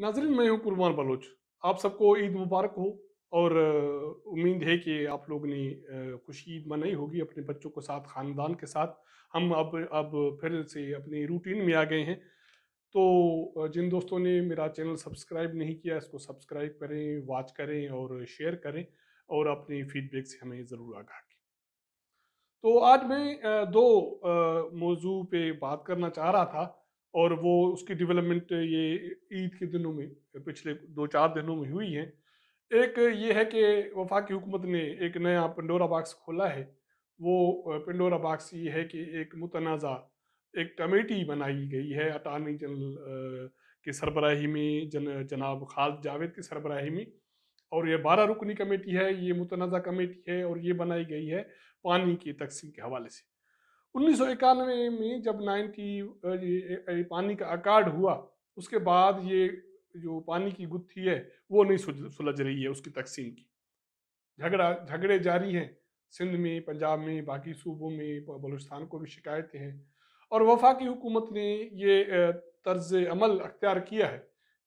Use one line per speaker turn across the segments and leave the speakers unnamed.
नाजरीन मैं हूँ कुरबान बलोच आप सबको ईद मुबारक हो और उम्मीद है कि आप लोग ने खुशी ईद मनाई होगी अपने बच्चों के साथ ख़ानदान के साथ हम अब अब फिर से अपने रूटीन में आ गए हैं तो जिन दोस्तों ने मेरा चैनल सब्सक्राइब नहीं किया इसको सब्सक्राइब करें वॉच करें और शेयर करें और अपने फीडबैक से हमें ज़रूर आगाह करें तो आज मैं दो मौजू पे बात करना चाह रहा था और वो उसकी डेवलपमेंट ये ईद के दिनों में पिछले दो चार दिनों में हुई है एक ये है कि वफाकी हुकूमत ने एक नया पंडोरा बाक्स खोला है वो पंडोरा बाक्स ये है कि एक मुतनाज़ा एक कमेटी बनाई गई है अटारनी जनरल के सरबराही में जन जनाब खास जावेद की सरबराही में और ये बारह रुकनी कमेटी है ये मुतनाज़ा कमेटी है और ये बनाई गई है पानी की तकसीम के हवाले से उन्नीस में जब नाइन्टी पानी का अकार्ड हुआ उसके बाद ये जो पानी की गुत्थी है वो नहीं सुलझ रही है उसकी तकसीम की झगड़ा झगड़े जारी हैं सिंध में पंजाब में बाकी सूबों में बलूचिस्तान को भी शिकायतें हैं और वफाकी हुकूमत ने ये तर्ज अमल अख्तियार किया है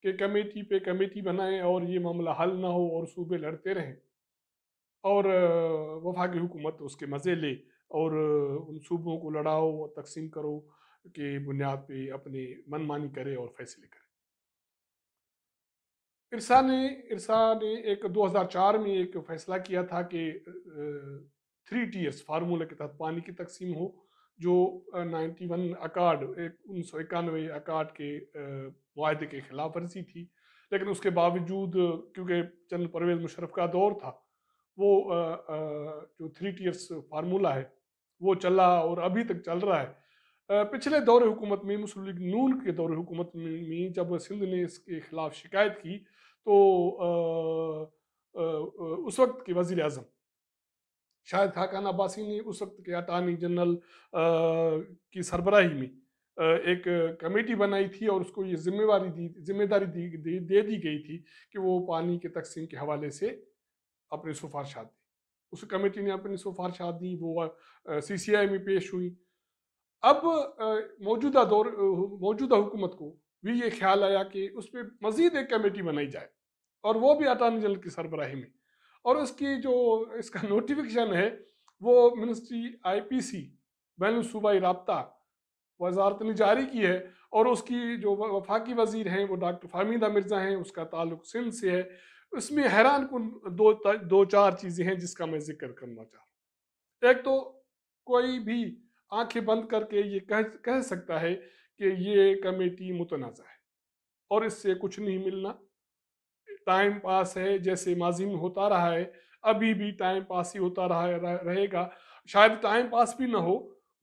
कि कमेटी पे कमेटी बनाएं और ये मामला हल ना हो और सूबे लड़ते रहें और वफाकी हुकूमत उसके मज़े ले और उन सूबों को लड़ाओ और तकसीम करो के बुनियाद पे अपने मनमानी करे और फैसले करे इरसा ने इरसा ने एक 2004 में एक फैसला किया था कि थ्री टीयर्स फार्मूला के तहत पानी की तकसीम हो जो 91 अकार्ड उन्नीस सौ इक्यानवे अकार्ड के वायदे के खिलाफ वर्जी थी लेकिन उसके बावजूद क्योंकि जनरल परवेज मुशरफ का दौर था वो जो थ्री टीयर्स फार्मूला है वो चला और अभी तक चल रहा है पिछले दौर हुकूमत में मुस्लिम लीग नून के दौर हुकूमत में जब सिंध ने इसके खिलाफ शिकायत की तो आ, आ, उस वक्त के वजीर अजम शायद खाकान अब्बासी ने उस वक्त के अटानी जनरल की सरबराही में एक कमेटी बनाई थी और उसको ये जिम्मेवारी दी जिम्मेदारी दी दे, दे दी गई थी कि वो पानी के तकसीम के हवाले से अपनी सिफारशात दी उस कमेटी ने अपनी सिफारशात दी वो सी सी आई में पेश हुई अब मौजूदा दौर मौजूदा हुकूमत को भी ये ख्याल आया कि उस पर मजीद एक कमेटी बनाई जाए और वो भी अटारनी जनरल की सरबराही में और उसकी जो इसका नोटिफिकेशन है वो मिनिस्ट्री आई पी सी बैन सूबाई रबता वजारत ने जारी की है और उसकी जो वफाकी वजीर हैं वो डॉक्टर फामीदा मिर्ज़ा हैं उसका ताल्लुक सिंध से है इसमें हैरान कन दो दो चार चीज़ें हैं जिसका मैं जिक्र करना चाहूँ एक तो कोई भी आंखें बंद करके ये कह कह सकता है कि ये कमेटी मुतनाज़ा है और इससे कुछ नहीं मिलना टाइम पास है जैसे माजी में होता रहा है अभी भी टाइम पास ही होता रहा रहेगा शायद टाइम पास भी ना हो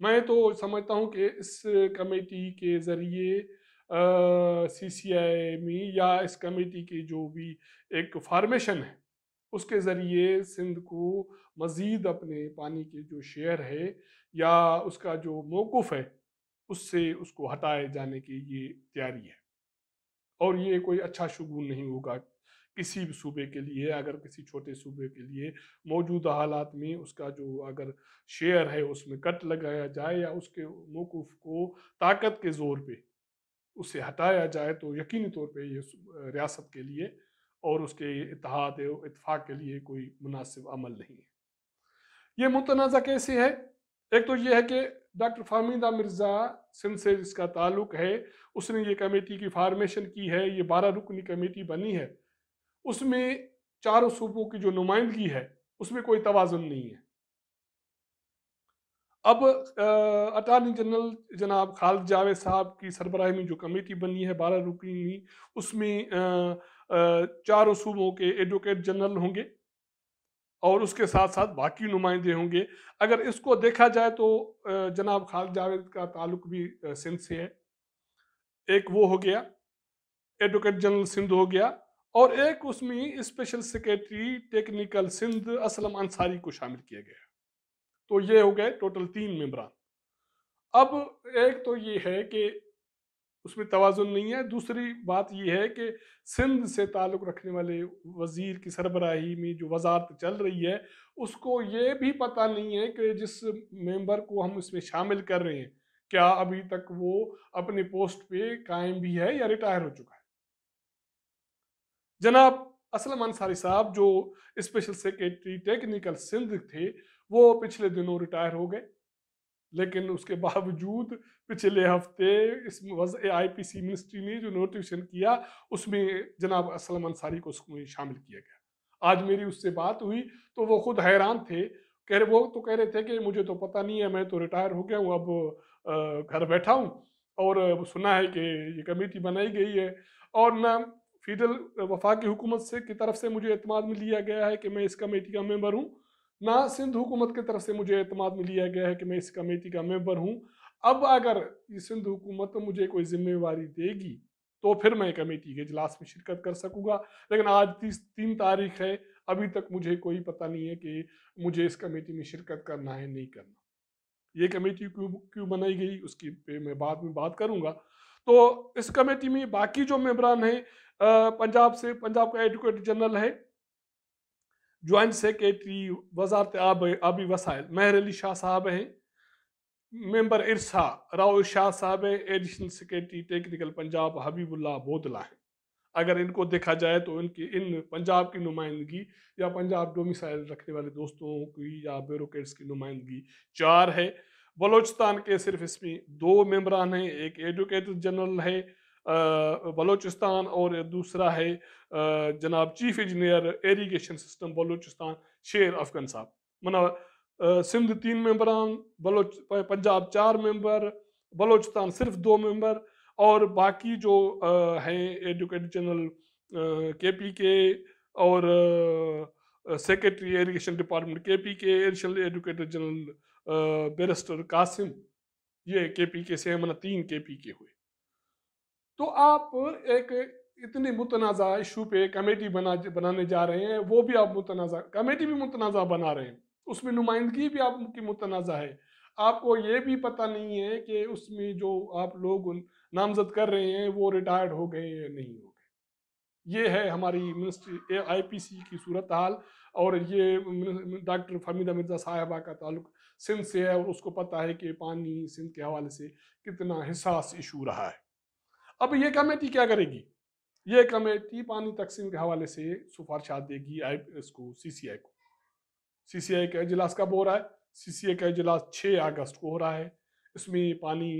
मैं तो समझता हूँ कि इस कमेटी के ज़रिए सी सी आई में या इस कमेटी की जो भी एक फार्मेशन है उसके ज़रिए सिंध को मज़ीद अपने पानी के जो शेयर है या उसका जो मौक़ है उससे उसको हटाए जाने की ये तैयारी है और ये कोई अच्छा शगुन नहीं होगा किसी भी सूबे के लिए अगर किसी छोटे सूबे के लिए मौजूदा हालात में उसका जो अगर शेयर है उसमें कट लगाया जाए या उसके मौकूफ़ को ताकत के ज़ोर पे उससे हटाया जाए तो यकीनी तौर पे ये रियासत के लिए और उसके इतिहाद इतफाक़ के लिए कोई मुनासिब अमल नहीं है ये मुतनाज़ा कैसे है एक तो ये है कि डॉक्टर फामिदा मिर्ज़ा सिंध से जिसका ताल्लुक है उसने ये कमेटी की फार्मेशन की है ये बारह रुकनी कमेटी बनी है उसमें चारों सूबों की जो नुमाइंदगी है उसमें कोई तोज़न नहीं है अब अटॉर्नी जनरल जनाब खालिद जावेद साहब की सरबराही में जो कमेटी बनी है बारह रुकनी उसमें चारों सूबों के एडवोकेट जनरल होंगे और उसके साथ साथ बाकी नुमाइंदे होंगे अगर इसको देखा जाए तो जनाब खालिद जावेद का ताल्लुक भी सिंध से है एक वो हो गया एडवोकेट जनरल सिंध हो गया और एक उसमें special secretary technical Sindh Aslam Ansari को शामिल किया गया तो ये हो गए टोटल तीन मेम्ब्रान अब एक तो ये है कि उसमें तोज़ुन नहीं है दूसरी बात यह है कि सिंध से ताल्लुक़ रखने वाले वज़ीर की सरबराही में जो वजारत चल रही है उसको ये भी पता नहीं है कि जिस मेंबर को हम इसमें शामिल कर रहे हैं क्या अभी तक वो अपने पोस्ट पे कायम भी है या रिटायर हो चुका है जनाब असलम अंसारी साहब जो स्पेशल सेक्रेटरी टेक्निकल सिंध थे वो पिछले दिनों रिटायर हो गए लेकिन उसके बावजूद पिछले हफ्ते इस आईपीसी मिनिस्ट्री ने जो नोटिफिकेशन किया उसमें जनाब असलम अंसारी को उसमें शामिल किया गया आज मेरी उससे बात हुई तो वो खुद हैरान थे कह रहे वो तो कह रहे थे कि मुझे तो पता नहीं है मैं तो रिटायर हो गया हूँ अब घर बैठा हूँ और सुना है कि ये कमेटी बनाई गई है और ना फीडरल वफाकी हुकूमत से की तरफ से मुझे अतमाद में लिया गया है कि मैं इस कमेटी का मेम्बर हूँ ना सिंध हुकूमत की तरफ से मुझे अतमाद में लिया गया है कि मैं इस कमेटी का मेम्बर हूँ अब अगर ये सिंध हुकूमत मुझे कोई जिम्मेवारी देगी तो फिर मैं कमेटी के इजलास में शिरकत कर सकूँगा लेकिन आज तीस तीन तारीख है अभी तक मुझे कोई पता नहीं है कि मुझे इस कमेटी में शिरकत करना है नहीं करना ये कमेटी क्यों क्यों बनाई गई उसकी पे मैं बाद में बात करूँगा तो इस कमेटी में बाकी जो मेम्बरान हैं पंजाब से पंजाब का एडवोकेट जनरल है जॉइंट सेक्रेटरी वजारत आब आबी वसाइल महर अली शाह साहब हैं मेंबर इरसा राव शाह साहब हैं additional secretary technical Punjab Habibullah Bodla हैं अगर इनको देखा जाए तो इनकी इन पंजाब की नुमाइंदगी या पंजाब डोमिसाइल रखने वाले दोस्तों की या ब्यूरोट्स की नुमाइंदगी चार है बलोचिस्तान के सिर्फ इसमें दो मेम्बरान हैं एक एडवोकेट जनरल है बलोचिस्तान और दूसरा है जनाब chief engineer irrigation system Balochistan Sher Afgan साहब मना सिंध तीन मेंबरान बलोच पंजाब चार मेंबर बलोचिस्तान सिर्फ दो मेंबर और बाकी जो हैं एडुकेट जनरल के पी के और secretary irrigation department K P K additional advocate general barrister Qasim ये के पी के से मना तीन के पी के हुए तो आप एक इतनी मुतनाज़ा इशू पे कमेटी बना बनाने जा रहे हैं वो भी आप मुतनाज़ा कमेटी भी मुतनाज़ा बना रहे हैं उसमें नुमाइंदगी भी आपकी मुतनाज़ा है आपको ये भी पता नहीं है कि उसमें जो आप लोग नामजद कर रहे हैं वो रिटायर्ड हो गए या नहीं हो गए ये है हमारी मिनिस्ट्री आई पी सी की सूरत हाल और ये डॉक्टर फहमीदा मिर्ज़ा साहिबा का ताल्लुक सिंध से है और उसको पता है कि पानी सिंध के हवाले से कितना हिसास इशू रहा है अब ये कमेटी क्या करेगी ये कमेटी पानी तकसीम के हवाले से सिफारिशात देगी आई इसको सीसीआई को सीसीआई का इजलास कब हो रहा है सीसीआई का इजलास 6 अगस्त को हो रहा है इसमें पानी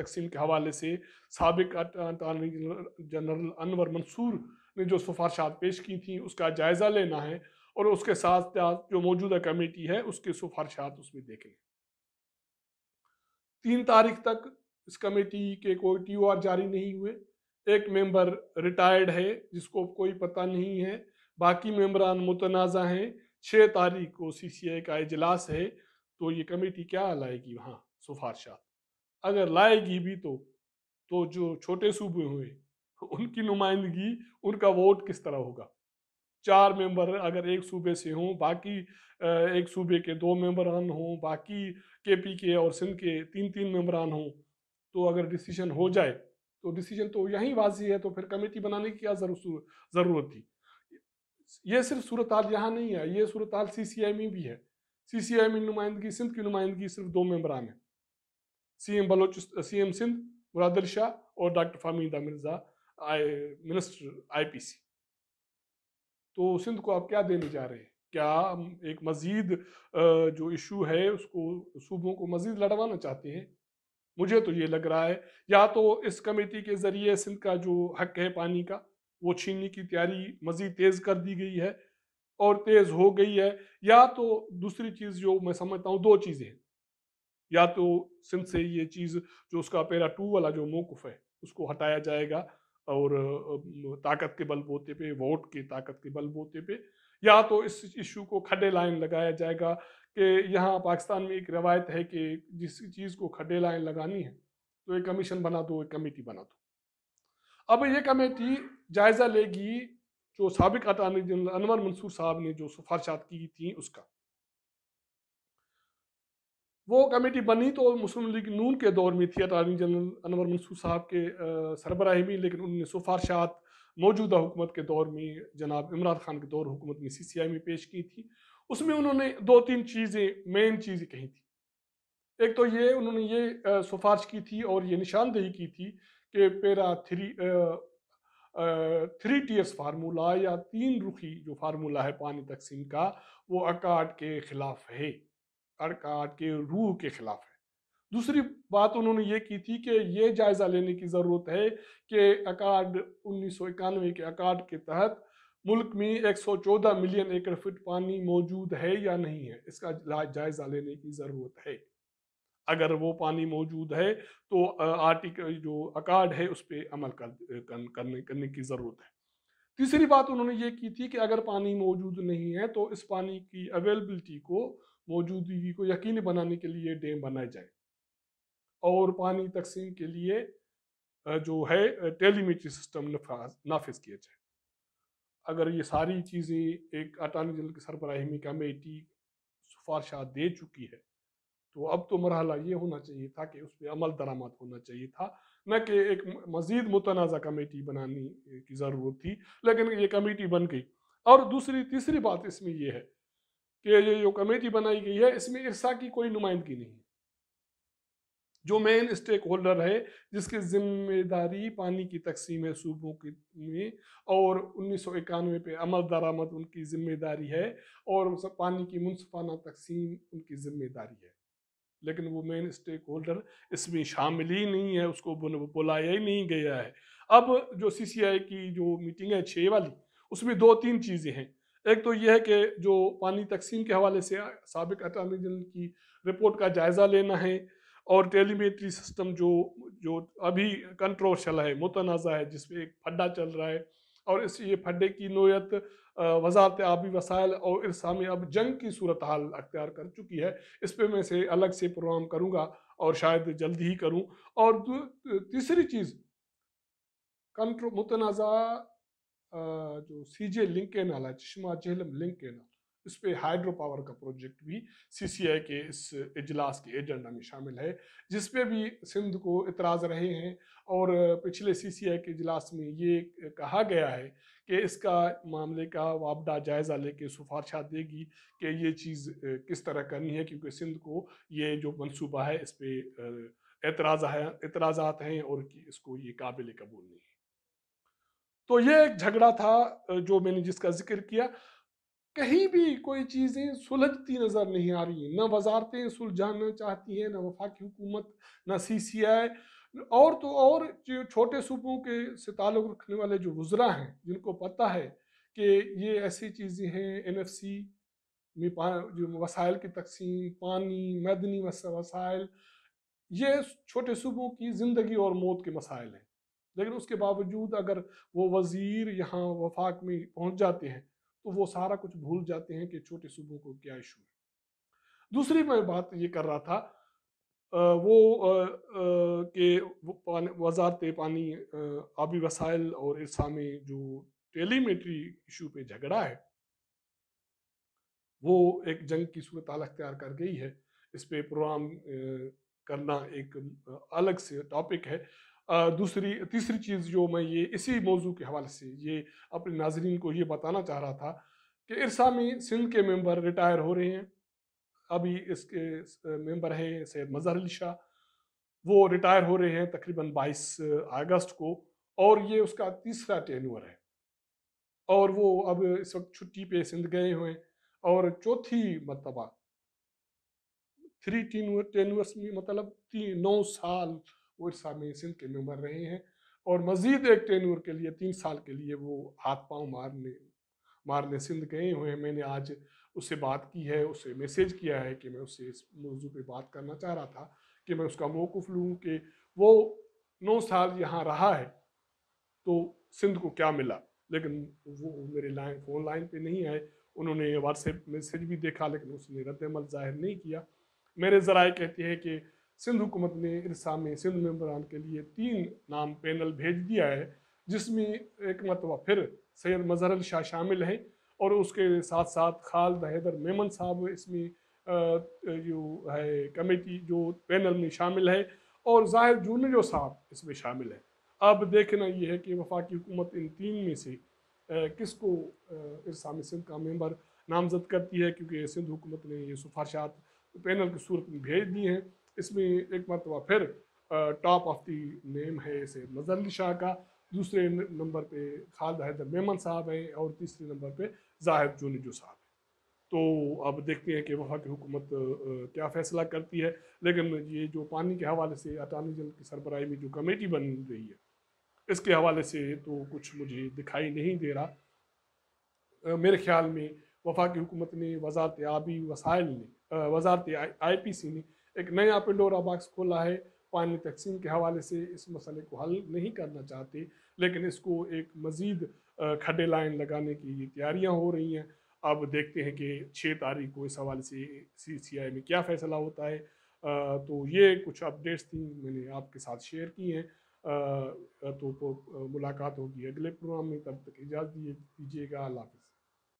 तकसीम के हवाले से सबक अटॉर्नी जनरल अनवर मंसूर ने जो सिफारशात पेश की थी उसका जायज़ा लेना है और उसके साथ साथ जो मौजूदा कमेटी है उसके सिफारशात उसमें देखेंगे तीन तारीख तक इस कमेटी के कोई टी जारी नहीं हुए एक मेंबर रिटायर्ड है जिसको कोई पता नहीं है बाकी मेंबरान मुतनाज़ा हैं छः तारीख को सी सी आई का इजलास है तो ये कमेटी क्या लाएगी वहाँ सिफारशा अगर लाएगी भी तो तो जो छोटे सूबे हुए उनकी नुमाइंदगी उनका वोट किस तरह होगा चार मेंबर अगर एक सूबे से हों बाकी एक सूबे के दो मेंबरान हों बाकी के पी के और सिंध के तीन तीन मेंबरान हों तो अगर डिसीजन हो जाए तो डिसीजन तो यही वाजी है तो फिर कमेटी बनाने की क्या ज़रूरत थी ये सिर्फ सूरत हाल यहाँ नहीं है ये सूरत हाल सी सी आई में भी है सी सी आई में नुमाइंदगी सिंध की नुमाइंदगी सिर्फ दो मेम्बरान है C M Baloch C M Sindh Murad Shah और डॉक्टर फामीदा मिर्जा आई मिनिस्टर आई पी सी तो सिंध को आप क्या देने जा रहे हैं क्या एक मज़ीद जो इशू है उसको सूबों को मज़ीद लड़वाना चाहते हैं मुझे तो ये लग रहा है या तो इस कमेटी के जरिए सिंध का जो हक है पानी का वो छीनने की तैयारी मज़ीद तेज़ कर दी गई है और तेज़ हो गई है या तो दूसरी चीज़ जो मैं समझता हूँ दो चीज़ें या तो सिंध से ये चीज़ जो उसका पेरा टू वाला जो मौकफ है उसको हटाया जाएगा और ताकत के बल बोते पे वोट के ताकत के बल बोते पे या तो इस इशू को खडे लाइन लगाया जाएगा कि यहाँ पाकिस्तान में एक रवायत है कि जिस चीज़ को खड्डे लाइन लगानी है तो एक कमीशन बना दो एक कमेटी बना दो अब ये कमेटी जायज़ा लेगी जो सबक अटारनी जनरल अनवर मंसूर साहब ने जो सिफारशात की थी उसका वो कमेटी बनी तो मुस्लिम लीग नून के दौर में थी अटारनी जनरल अनवर मंसूर साहब के सरबराही में लेकिन उनने सिफारशात मौजूदा हुकूमत के दौर में जनाब इमरान खान के दौर हुकूमत में सी सी आई में पेश की थी उसमें उन्होंने दो तीन चीज़ें मेन चीज़ें कही थी एक तो ये उन्होंने ये सिफारिश की थी और ये निशानदेही की थी कि पेरा थ्री थ्री टीयर्स फार्मूला या तीन रुखी जो फार्मूला है पानी तकसीम का वो अकाट के ख़िलाफ़ है अकाट के रूह के ख़िलाफ़ है दूसरी बात उन्होंने ये की थी कि ये जायज़ा लेने की ज़रूरत है कि अकाट उन्नीस के अकाट के तहत मुल्क में 114 मिलियन एकड़ फिट पानी मौजूद है या नहीं है इसका जायजा लेने की ज़रूरत है अगर वो पानी मौजूद है तो आर्टिकल जो अकार्ड है उस पर अमल कर, कर, करने करने की ज़रूरत है तीसरी बात उन्होंने ये की थी कि अगर पानी मौजूद नहीं है तो इस पानी की अवेलेबिलिटी को मौजूदगी को यकीन बनाने के लिए डैम बनाए जाए और पानी तकसीम के लिए जो है टेलीमेची सिस्टम नाफिज किया जाए अगर ये सारी चीज़ें एक अटॉर्नी जनरल की सरबराही में कमेटी सिफारशा दे चुकी है तो अब तो मरहला ये होना चाहिए था कि उस पर अमल दरामद होना चाहिए था न कि एक मजीद मुतनाज़ कमेटी बनाने की ज़रूरत थी लेकिन ये कमेटी बन गई और दूसरी तीसरी बात इसमें यह है कि ये जो कमेटी बनाई गई है इसमें इर्सा की कोई नुमाइंदगी नहीं है जो मेन स्टेक होल्डर है जिसकी जिम्मेदारी पानी की तकसीम है सूबों की में और उन्नीस सौ इक्यानवे पे अमल दरामद उनकी जिम्मेदारी है और पानी की मुनफाना तकसीम उनकी जिम्मेदारी है लेकिन वो मेन स्टेक होल्डर इसमें शामिल ही नहीं है उसको बुलाया ही नहीं गया है अब जो सी सी आई की जो मीटिंग है छः वाली उसमें दो तीन चीज़ें हैं एक तो यह है कि जो पानी तकसीम के हवाले से सबक अटॉर्नी जनरल की रिपोर्ट का जायज़ा लेना है और टेलीमेट्री सिस्टम जो जो अभी कंट्रोशल है मुतनाज़ा है जिसमें एक फड्डा चल रहा है और इस ये फड्डे की नोयत वजारत आबी वसायल और इरसा में अब जंग की सूरत हाल अख्तियार कर चुकी है इस पर मैं से अलग से प्रोग्राम करूँगा और शायद जल्दी ही करूँ और तीसरी चीज़ कंट्रो मुतनाज़ा जो सी जे लिंक के नाला चश्मा जहलम लिंक के नाला इस पे हाइड्रो पावर का प्रोजेक्ट भी सीसीआई के इस इजलास के एजेंडा में शामिल है जिस पे भी सिंध को इतराज रहे हैं और पिछले सीसीआई के इजलास में ये कहा गया है कि इसका मामले का वापडा जायज़ा लेके सिफारशा देगी कि ये चीज़ किस तरह करनी है क्योंकि सिंध को ये जो मनसूबा है इस पर एतराज़ है एतराज़ात हैं और इसको ये काबिल कबूल नहीं है तो ये एक झगड़ा था जो मैंने जिसका जिक्र किया कहीं भी कोई चीज़ें सुलझती नज़र नहीं आ रही हैं ना वजारतें सुलझाना चाहती हैं न वफाक हुकूमत ना सी सी आई और तो और जो छोटे सूबों के से ताल्लुक़ रखने वाले जो वज़रा हैं जिनको पता है कि ये ऐसी चीज़ें हैं एन एफ सी में जो वसाइल की तकसीम पानी मैदनी वसाइल ये छोटे सूबों की ज़िंदगी और मौत के मसाइल हैं लेकिन उसके बावजूद अगर वो वज़ीर यहाँ वफाक में पहुँच जाते हैं तो वो सारा कुछ भूल जाते हैं कि छोटे सूबों को क्या इशू है दूसरी मैं बात ये कर रहा था वो के वजारत पानी आबी वसाइल और इर्सा में जो टेलीमेट्री इशू पे झगड़ा है वो एक जंग की सूरत हाल अख्तियार कर गई है इस पे प्रोग्राम करना एक अलग से टॉपिक है दूसरी तीसरी चीज़ जो मैं ये इसी मौजू के हवाले से ये अपने नाजरीन को ये बताना चाह रहा था कि इरसा में सिंध के मेंबर रिटायर हो रहे हैं अभी इसके मेंबर हैं सैद मज़हर अली शाह वो रिटायर हो रहे हैं तकरीबन 22 अगस्त को और ये उसका तीसरा टेनवर है और वो अब इस वक्त छुट्टी पे सिंध गए हुए हैं और चौथी मरतबा थ्री टेन्यूअर्स में मतलब तीन नौ साल उड़ीसा में सिंध के मेम्बर रहे हैं और मजीद एक टेनूर के लिए तीन साल के लिए वो हाथ पाँव मारने मारने सिंध गए हुए हैं मैंने आज उससे बात की है उसे मैसेज किया है कि मैं उससे इस मौजू पर बात करना चाह रहा था कि मैं उसका मौकुफ़ लूँ कि वो नौ साल यहाँ रहा है तो सिंध को क्या मिला लेकिन वो मेरे लाइन फ़ोन लाइन पे नहीं आए उन्होंने व्हाट्सएप मैसेज भी देखा लेकिन उसने रद्दमल ज़ाहिर नहीं किया मेरे जरा कहते हैं कि सिंध हुकूमत ने इरसा में सिंध मेम्बरान के लिए तीन नाम पैनल भेज दिया है जिसमें एक मरतबा फिर सैयद मजहर शाह शामिल हैं और उसके साथ साथ खालद हैदर मेमन साहब इसमें जो है कमेटी जो पैनल में शामिल है और जाहिर जूनजो साहब इसमें शामिल है अब देखना यह है कि वफाकी हुकूमत इन तीन में से किसको में सिंध का मेम्बर नामजद करती है क्योंकि सिंध हुकूमत ने ये सिफारशात पैनल की सूरत में भेज दी हैं इसमें एक मरतबा फिर टॉप ऑफ दी नेम है इसे मजर अली शाह का दूसरे नंबर पे खालद हैदर मेमन साहब हैं और तीसरे नंबर पे जाहिद जोनीजो साहब हैं तो अब देखते हैं कि वहाँ की हुकूमत क्या फ़ैसला करती है लेकिन ये जो पानी के हवाले से अटानी जल की सरबराही में जो कमेटी बन रही है इसके हवाले से तो कुछ मुझे दिखाई नहीं दे रहा मेरे ख्याल में वफाकी हुकूमत ने वजारत आबी वसाइल ने वजारत आई पी सी ने एक नया पेंडोरा बॉक्स खोला है पानी तकसीम के हवाले से इस मसले को हल नहीं करना चाहते लेकिन इसको एक मज़ीद खडे लाइन लगाने की तैयारियाँ हो रही हैं अब देखते हैं कि छः तारीख को इस हवाले से सी सी आई में क्या फ़ैसला होता है आ, तो ये कुछ अपडेट्स थी मैंने आपके साथ शेयर की हैं तो, तो मुलाकात होगी अगले प्रोग्राम में तब तक इजाज़त दीजिएगा अल्लाह